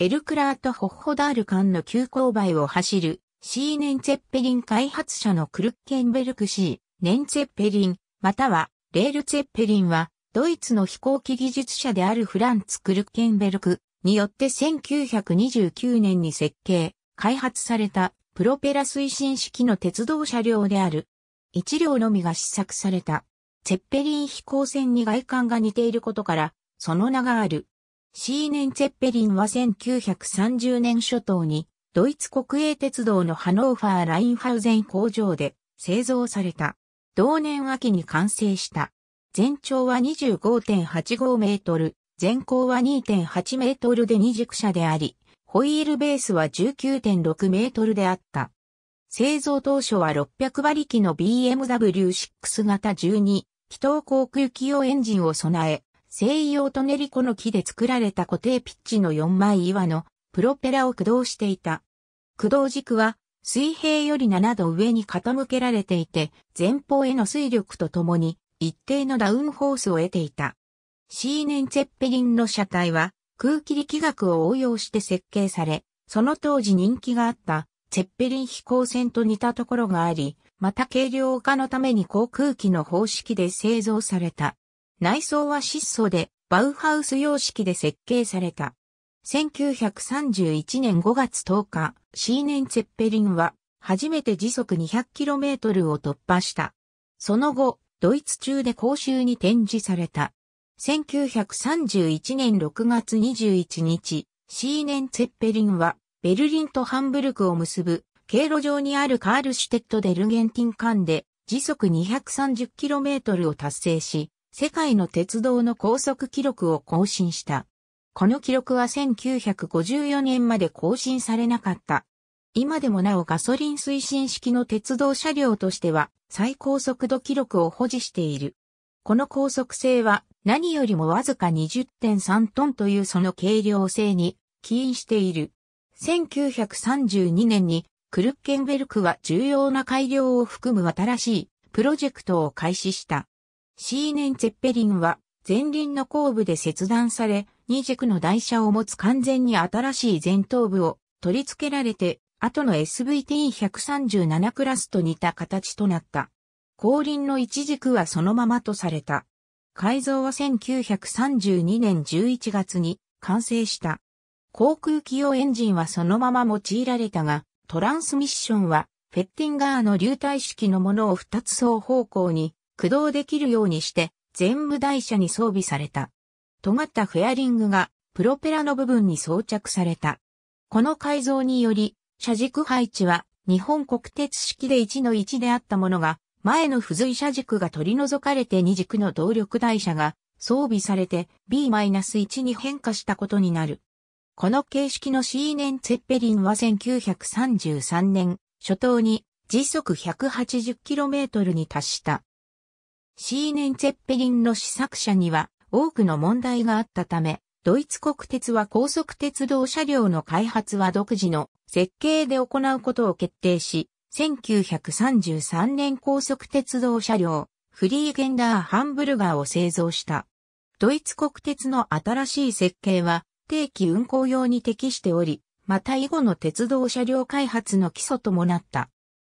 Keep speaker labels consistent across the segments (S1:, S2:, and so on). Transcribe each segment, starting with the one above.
S1: エルクラート・ホッホダール間の急勾配を走る、シーネンツェッペリン開発者のクルッケンベルクシー、ネンツェッペリン、または、レールツェッペリンは、ドイツの飛行機技術者であるフランツ・クルッケンベルクによって1929年に設計、開発されたプロペラ推進式の鉄道車両である。一両のみが試作された。ツェッペリン飛行船に外観が似ていることから、その名がある。シーネン・ツェッペリンは1930年初頭にドイツ国営鉄道のハノーファー・ラインハウゼン工場で製造された。同年秋に完成した。全長は25.85メートル、全高は2.8メートルで二軸車であり、ホイールベースは19.6メートルであった。製造当初は600馬力の BMW 6型12、気筒航空機用エンジンを備え、西洋トネリコの木で作られた固定ピッチの4枚岩のプロペラを駆動していた。駆動軸は水平より7度上に傾けられていて、前方への推力とともに一定のダウンホースを得ていた。シーネン・ツェッペリンの車体は空気力学を応用して設計され、その当時人気があったツェッペリン飛行船と似たところがあり、また軽量化のために航空機の方式で製造された。内装は質素で、バウハウス様式で設計された。1931年5月10日、シーネン・ツェッペリンは、初めて時速 200km を突破した。その後、ドイツ中で公衆に展示された。1931年6月21日、シーネン・ツェッペリンは、ベルリンとハンブルクを結ぶ、経路上にあるカールシュテットデルゲンティン間で、時速 230km を達成し、世界の鉄道の高速記録を更新した。この記録は1954年まで更新されなかった。今でもなおガソリン推進式の鉄道車両としては最高速度記録を保持している。この高速性は何よりもわずか20.3トンというその軽量性に起因している。1932年にクルッケンベルクは重要な改良を含む新しいプロジェクトを開始した。シーネン・ツェッペリンは前輪の後部で切断され、2軸の台車を持つ完全に新しい前頭部を取り付けられて、後の SVT137 クラスと似た形となった。後輪の一軸はそのままとされた。改造は1932年11月に完成した。航空機用エンジンはそのまま用いられたが、トランスミッションはフェッティンガーの流体式のものを2つ双方向に駆動できるようにして、全部台車に装備された。尖ったフェアリングがプロペラの部分に装着された。この改造により、車軸配置は日本国鉄式で1の1であったものが、前の付随車軸が取り除かれて2軸の動力台車が装備されて B-1 に変化したことになる。この形式のシーネン・ツェッペリンは1933年初頭に時速 180km に達した。シーネン・ツェッペリンの試作車には多くの問題があったため、ドイツ国鉄は高速鉄道車両の開発は独自の設計で行うことを決定し、1933年高速鉄道車両、フリーゲンダー・ハンブルガーを製造した。ドイツ国鉄の新しい設計は定期運行用に適しており、また以後の鉄道車両開発の基礎ともなった。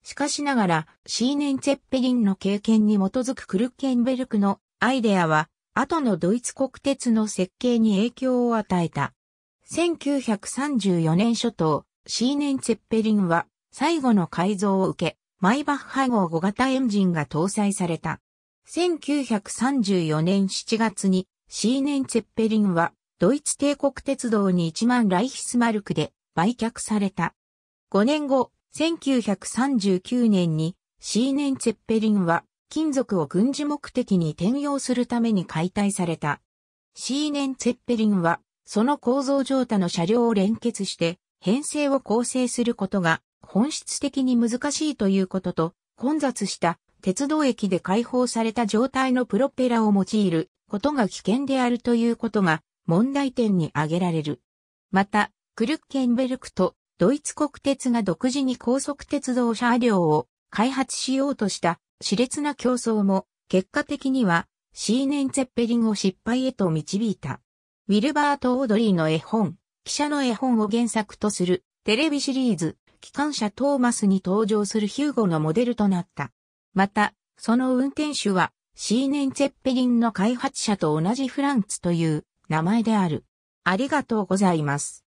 S1: しかしながら、シーネン・ツェッペリンの経験に基づくクルッケンベルクのアイデアは、後のドイツ国鉄の設計に影響を与えた。1934年初頭、シーネン・ツェッペリンは、最後の改造を受け、マイバッハ号5型エンジンが搭載された。1934年7月に、シーネン・ツェッペリンは、ドイツ帝国鉄道に1万ライヒスマルクで売却された。5年後、1939年にシーネンツェッペリンは金属を軍事目的に転用するために解体された。シーネンツェッペリンはその構造状態の車両を連結して編成を構成することが本質的に難しいということと混雑した鉄道駅で解放された状態のプロペラを用いることが危険であるということが問題点に挙げられる。また、クルッケンベルクとドイツ国鉄が独自に高速鉄道車両を開発しようとした熾烈な競争も結果的にはシーネンェッペリンを失敗へと導いた。ウィルバート・オードリーの絵本、記者の絵本を原作とするテレビシリーズ、機関車トーマスに登場するヒューゴのモデルとなった。また、その運転手はシーネンェッペリンの開発者と同じフランツという名前である。ありがとうございます。